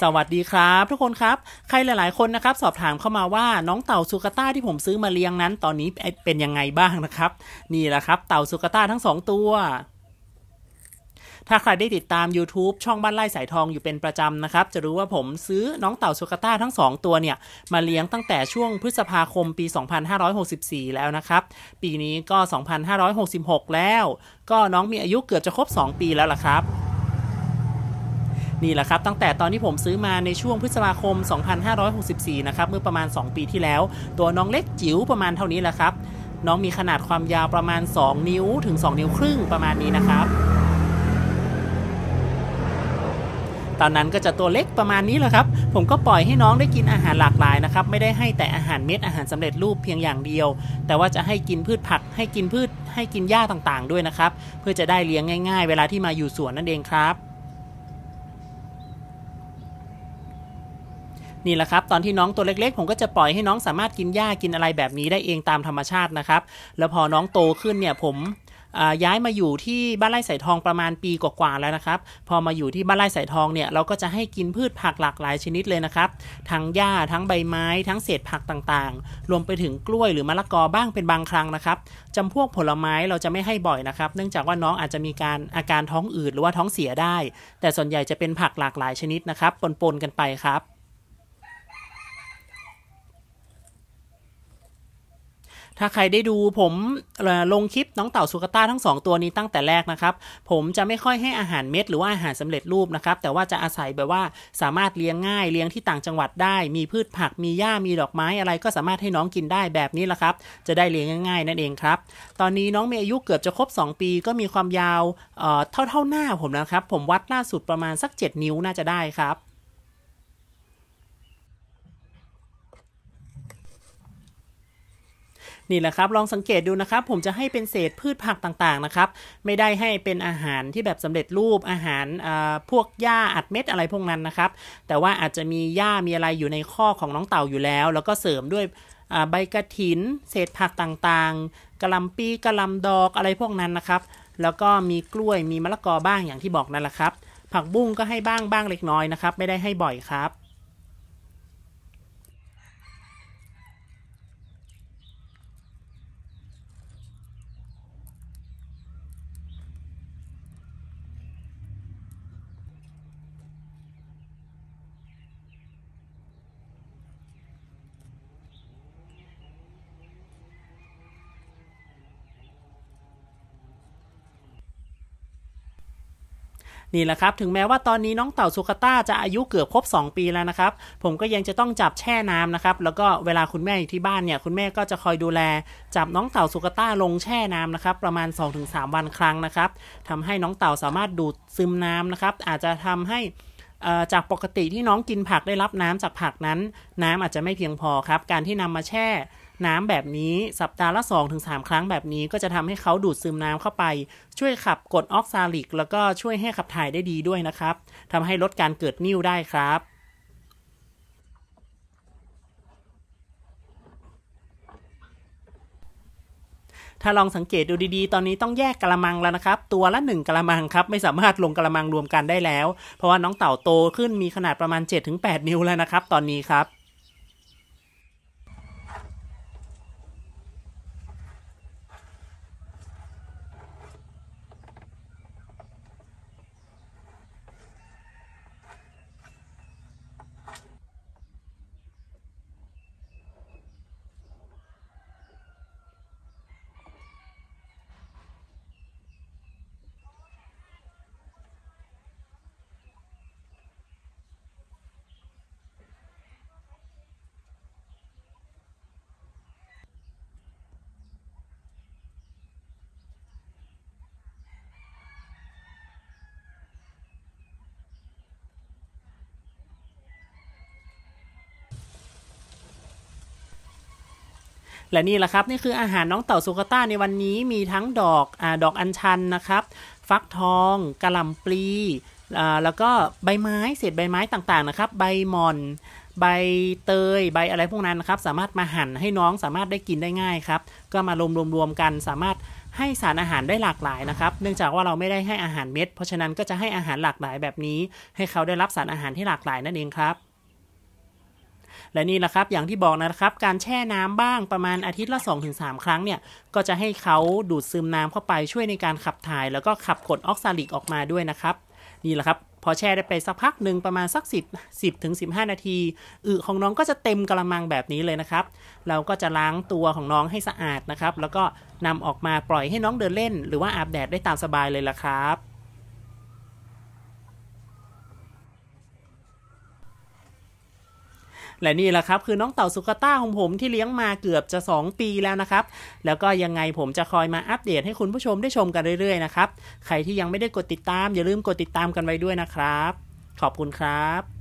สวัสดีครับทุกคนครับ ใครหลาย ๆ คนนะครับ สอบถามเข้ามาว่าน้องเต่าสุกาต้าที่ผมซื้อมาเลี้ยงนั้นตอนนี้เป็นยังไงบ้างนะครับ นี่แหละครับ เต่าสุกาต้าทั้ง2ตัว ถ้าใครได้ติดตาม YouTube ช่องบ้านไร่สายทองอยู่เป็นประจำนะครับ จะรู้ว่าผมซื้อน้องเต่าสุกาต้าทั้ง2ตัวเนี่ย มาเลี้ยงตั้งแต่ช่วงพฤษภาคมปี 2564 แล้วนะครับ ปีนี้ก็ 2566 แล้ว ก็น้องมีอายุเกือบจะครบ 2 ปีแล้วล่ะครับนี่แหละครับ ตั้งแต่ตอนที่ผมซื้อมาในช่วงพฤษภาคม2564นะครับเมื่อประมาณ 2 ปีที่แล้ว ตัวน้องเล็กจิ๋วประมาณเท่านี้แหละครับ น้องมีขนาดความยาวประมาณ 2 นิ้วถึง 2 นิ้วครึ่งประมาณนี้นะครับ ตอนนั้นก็จะตัวเล็กประมาณนี้แหละครับ ผมก็ปล่อยให้น้องได้กินอาหารหลากหลายนะครับไม่ได้ให้แต่อาหารเม็ดอาหารสำเร็จรูปเพียงอย่างเดียว แต่ว่าจะให้กินพืชผัก ให้กินพืชให้กินหญ้าต่างๆ ด้วยนะครับ เพื่อจะได้เลี้ยงง่าย ๆ เวลาที่มาอยู่สวนนั่นเองครับนี่แหละครับ ตอนที่น้องตัวเล็กๆ ผมก็จะปล่อยให้น้องสามารถกินหญ้ากินอะไรแบบนี้ได้เองตามธรรมชาตินะครับ แล้วพอน้องโตขึ้นเนี่ยผมย้ายมาอยู่ที่บ้านไร่สายทองประมาณปีกว่าๆแล้วนะครับ พอมาอยู่ที่บ้านไร่สายทองเนี่ย เราก็จะให้กินพืชผักหลากหลายชนิดเลยนะครับทั้งหญ้าทั้งใบไม้ ทั้งเศษผักต่างๆ รวมไปถึงกล้วยหรือมะละกอบ้างเป็นบางครั้งนะครับจำพวกผลไม้เราจะไม่ให้บ่อยนะครับ เนื่องจากว่าน้องอาจจะมีการอาการท้องอืดหรือว่าท้องเสียได้ แต่ส่วนใหญ่จะเป็นผักหลากหลายชนิดนะครับปนๆกันไปครับถ้าใครได้ดูผมลงคลิปน้องเต่าสุกต้าทั้ง 2 ตัวนี้ตั้งแต่แรกนะครับ ผมจะไม่ค่อยให้อาหารเม็ดหรือว่าอาหารสำเร็จรูปนะครับ แต่ว่าจะอาศัยแบบว่าสามารถเลี้ยงง่ายเลี้ยงที่ต่างจังหวัดได้ มีพืชผักมีหญ้ามีดอกไม้อะไรก็สามารถให้น้องกินได้แบบนี้แหละครับ จะได้เลี้ยงง่ายๆนั่นเองครับ ตอนนี้น้องมีอายุเกือบจะครบ 2 ปีก็มีความยาวเท่าๆหน้าผมนะครับ ผมวัดล่าสุดประมาณสัก 7 นิ้วน่าจะได้ครับนี่แหละครับ ลองสังเกตดูนะครับ ผมจะให้เป็นเศษพืชผักต่างๆนะครับ ไม่ได้ให้เป็นอาหารที่แบบสำเร็จรูปอาหารพวกหญ้าอัดเม็ดอะไรพวกนั้นนะครับ แต่ว่าอาจจะมีหญ้ามีอะไรอยู่ในข้อของน้องเต่าอยู่แล้ว แล้วก็เสริมด้วยใบกระถิน เศษผักต่างๆกระลำปีกระลำดอกอะไรพวกนั้นนะครับ แล้วก็มีกล้วยมีมะละกอบ้างอย่างที่บอกนั่นแหละครับ ผักบุ้งก็ให้บ้างบ้างเล็กน้อยนะครับไม่ได้ให้บ่อยครับนี่แหละครับถึงแม้ว่าตอนนี้น้องเต่าสุกต้าจะอายุเกือบครบ2 ปีแล้วนะครับ ผมก็ยังจะต้องจับแช่น้ำนะครับแล้วก็เวลาคุณแม่อยู่ที่บ้านเนี่ยคุณแม่ก็จะคอยดูแล จับน้องเต่าสุกต้าลงแช่น้ำนะครับประมาณ 2-3 วันครั้งนะครับทำให้น้องเต่าสามารถดูดซึมน้ำนะครับอาจจะทำให้จากปกติที่น้องกินผักได้รับน้ำจากผักนั้นน้ำอาจจะไม่เพียงพอครับการที่นำมาแช่น้ำแบบนี้สัปดาห์ละ2-3 ครั้งแบบนี้ก็จะทำให้เขาดูดซึมน้ำเข้าไป ช่วยขับกรดออกซาลิกแล้วก็ช่วยให้ขับถ่ายได้ดีด้วยนะครับ ทำให้ลดการเกิดนิ่วได้ครับ ถ้าลองสังเกตดูดีๆตอนนี้ต้องแยกกระมังแล้วนะครับ ตัวละ 1กระมังครับไม่สามารถลงกระมังรวมกันได้แล้ว เพราะว่าน้องเต่าโตขึ้นมีขนาดประมาณ 7-8นิ้วแล้วนะครับ ตอนนี้ครับและนี่แหละครับนี่คืออาหารน้องเต่าสุกต้าในวันนี้มีทั้งดอกอดอกอัญชันนะครับฟักทองกระหล่ำปลีแล้วก็ใบไม้เศษใบไม้ต่างๆนะครับใบมอน ใบเตยใบอะไรพวกนั้นนะครับสามารถมาหั่นให้น้องสามารถได้กินได้ง่ายครับก็มารวมรวมกันสามารถให้สารอาหารได้หลากหลายนะครับเนื่องจากว่าเราไม่ได้ให้อาหารเม็ดเพราะฉะนั้นก็จะให้อาหารหลากหลายแบบนี้ ให้เขาได้รับสารอาหารที่หลากหลายนั่นเองครับและนี่แหละครับอย่างที่บอกนะครับการแช่น้ำบ้างประมาณ อาทิตย์ละ2สครั้งเนี่ย ก็จะให้เขาดูดซึมน้ำเข้าไปช่วยในการขับถ่ายแล้วก็ขับกรดออกซาลิกออกมาด้วยนะครับนี่แหละครับ พอแช่ได้ไปสักพักหนึ่งประมาณสัก10 10ถึง15 นาทีอึของน้องก็จะเต็มกระมังแบบนี้เลยนะครับ เราก็จะล้างตัวของน้องให้สะอาดนะครับ แล้วก็นำออกมาปล่อยให้น้องเดินเล่น หรือว่าอาบแดดได้ตามสบายเลยละครับและนี่แหละครับคือน้องเต่าสุกต้าของผมที่เลี้ยงมาเกือบจะ 2 ปีแล้วนะครับ แล้วก็ยังไงผมจะคอยมาอัปเดตให้คุณผู้ชมได้ชมกันเรื่อยๆนะครับใครที่ยังไม่ได้กดติดตามอย่าลืมกดติดตามกันไว้ด้วยนะครับ ขอบคุณครับ